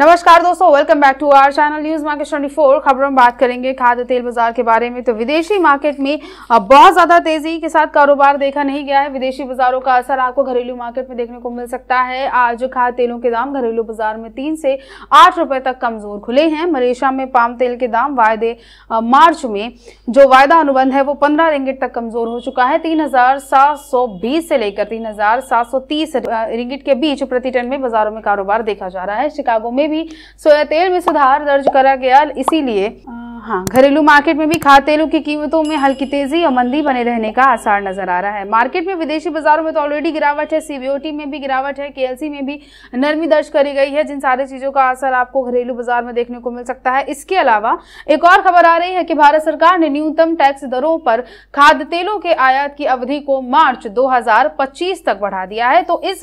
नमस्कार दोस्तों welcome back to our channel news market twenty four खबरों में बात करेंगे खाद्य तेल बाजार के बारे में तो विदेशी मार्केट में बहुत ज्यादा तेजी के साथ कारोबार देखा नहीं गया है विदेशी बाजारों का असर आपको घरेलू मार्केट में देखने को मिल सकता है आज खाद्य तेलों के दाम घरेलू बाजार में तीन से आठ रुपए तक कमजोर खुले हैं मलेशिया में पाम तेल के दाम वायदे मार्च में जो वायदा अनुबंध है वो पंद्रह रिंगिट तक कमजोर हो चुका है तीन से लेकर तीन रिंगिट के बीच प्रति टन में बाजारों में कारोबार देखा जा रहा है शिकागो में भी सोया तेल में सुधार दर्ज करा गया इसीलिए हाँ, हाँ घरेलू मार्केट में भी खाद तेलों की कीमतों में हल्की तेजी और मंदी बने रहने का आसार नजर आ रहा है मार्केट में विदेशी बाजारों में तो ऑलरेडी गिरावट है सीबीओटी में भी गिरावट है केएलसी में भी नरमी दर्ज करी गई है जिन सारी चीजों का असर आपको घरेलू बाजार में देखने को मिल सकता है इसके अलावा एक और खबर आ रही है कि भारत सरकार ने न्यूनतम टैक्स दरों पर खाद्य तेलों के आयात की अवधि को मार्च दो तक बढ़ा दिया है तो इस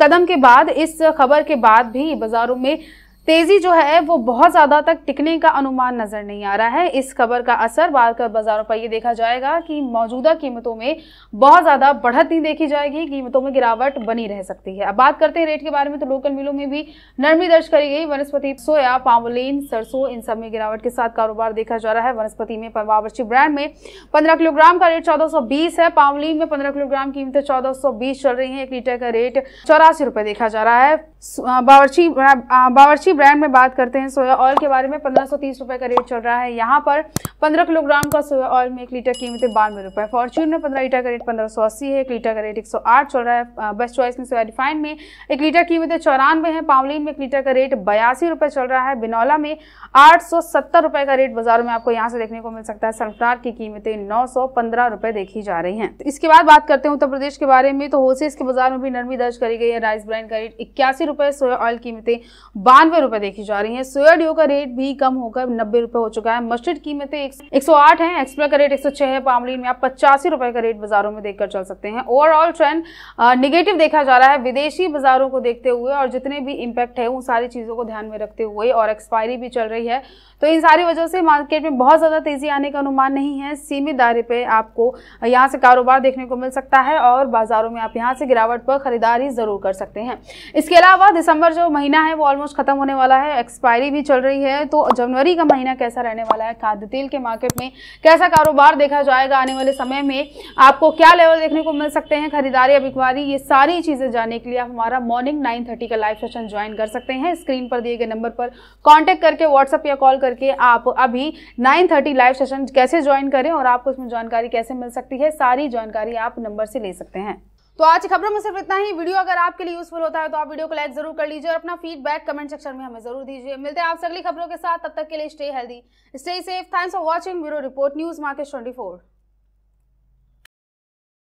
कदम के बाद इस खबर के बाद भी बाजारों में तेज़ी जो है वो बहुत ज़्यादा तक टिकने का अनुमान नज़र नहीं आ रहा है इस खबर का असर कर बाज़ारों पर यह देखा जाएगा कि मौजूदा कीमतों में बहुत ज़्यादा बढ़त नहीं देखी जाएगी कीमतों में गिरावट बनी रह सकती है अब बात करते हैं रेट के बारे में तो लोकल मिलों में भी नरमी दर्ज करी गई वनस्पति सोया पावलिन सरसों इन सब में गिरावट के साथ कारोबार देखा जा रहा है वनस्पति में परवावर्ची ब्रांड में पंद्रह किलोग्राम का रेट चौदह है पावलिन में पंद्रह किलोग्राम कीमतें चौदह चल रही है एक लीटर का रेट चौरासी देखा जा रहा है बावर्ची बावर्ची ब्रांड में बात करते हैं सोया ऑयल के बारे में पंद्रह रुपए का रेट चल रहा है यहाँ पर 15 किलोग्राम का सोया ऑयल में एक लीटर कीमत है बानवे रुपए फॉर्च्यून में 15 लीटर का रेट पंद्रह है एक लीटर का रेट 108 चल रहा है बेस्ट चॉइस में सोया रिफाइन में एक लीटर कीमत है चौरानवे है पावलिन में एक लीटर का रेट बयासी रुपये चल रहा है बिनौला में आठ सौ का रेट बाजारों में आपको यहाँ से देखने को मिल सकता है सनफ्लावर की कीमतें नौ सौ देखी जा रही है तो इसके बाद बात करते हैं उत्तर प्रदेश के बारे में तो होलसेल के बाजार में भी नरमी दर्ज करी गई है राइस ब्रांड का रेट इक्यासी रुपए सोया ऑयल कीमतें बानवे रुपए देखी जा रही है सोया ड्यू का रेट भी कम होकर नब्बे रुपए हो चुका है मस्टर्ड कीमतें एक सौ आठ है एक्सप्रा का रेट एक सौ छह है पामलिन में आप पचासी रुपए का रेट बाजारों में देखकर चल सकते हैं ओवरऑल ट्रेंड निगेटिव देखा जा रहा है विदेशी बाजारों को देखते हुए और जितने भी इम्पैक्ट है उन सारी चीज़ों को ध्यान में रखते हुए और एक्सपायरी भी चल रही है तो इन सारी वजह से मार्केट में बहुत ज़्यादा तेज़ी आने का अनुमान नहीं है सीमित दायरे पे आपको यहाँ से कारोबार देखने को मिल सकता है और बाजारों में आप यहाँ से गिरावट पर खरीदारी ज़रूर कर सकते हैं इसके अलावा दिसंबर जो महीना है वो ऑलमोस्ट खत्म होने होने वाला है एक्सपायरी भी चल रही है तो जनवरी का महीना कैसा रहने वाला है खाद्य तेल के मार्केट में कैसा कारोबार देखा जाएगा आने वाले समय में आपको क्या लेवल देखने को मिल सकते हैं खरीदारी या बिकवारी ये सारी चीज़ें जानने के लिए आप हमारा मॉर्निंग नाइन का लाइव सेशन ज्वाइन कर सकते हैं स्क्रीन पर दिए गए नंबर पर कॉन्टैक्ट करके व्हाट्सअप या कॉल करके आप अभी नाइन लाइव सेशन कैसे ज्वाइन करें और आपको इसमें जानकारी कैसे मिल सकती है सारी जानकारी आप नंबर से ले सकते हैं तो आज की खबरों में सिर्फ इतना ही वीडियो अगर आपके लिए यूजफुल होता है तो आप वीडियो को लाइक जरूर कर लीजिए और अपना फीडबैक कमेंट सेक्शन में हमें जरूर दीजिए मिलते हैं आपसे अगली खबरों के साथ तब तक के लिए stay healthy stay safe thanks for watching bureau report news market twenty